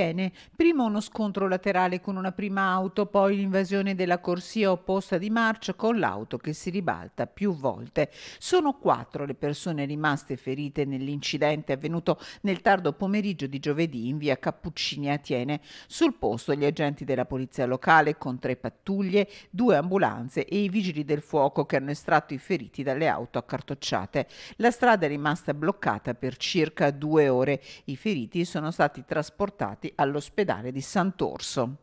attiene prima uno scontro laterale con una prima auto, poi l'invasione della corsia opposta di marcia con l'auto che si ribalta più volte. Sono quattro le persone rimaste ferite nell'incidente avvenuto nel tardo pomeriggio di giovedì in via Cappuccini Atene. Sul posto gli agenti della polizia locale con tre pattuglie, due ambulanze e i vigili del fuoco che hanno estratto i feriti dalle auto accartocciate. La strada è rimasta bloccata per circa due ore. I feriti sono stati trasportati all'ospedale di Sant'Orso.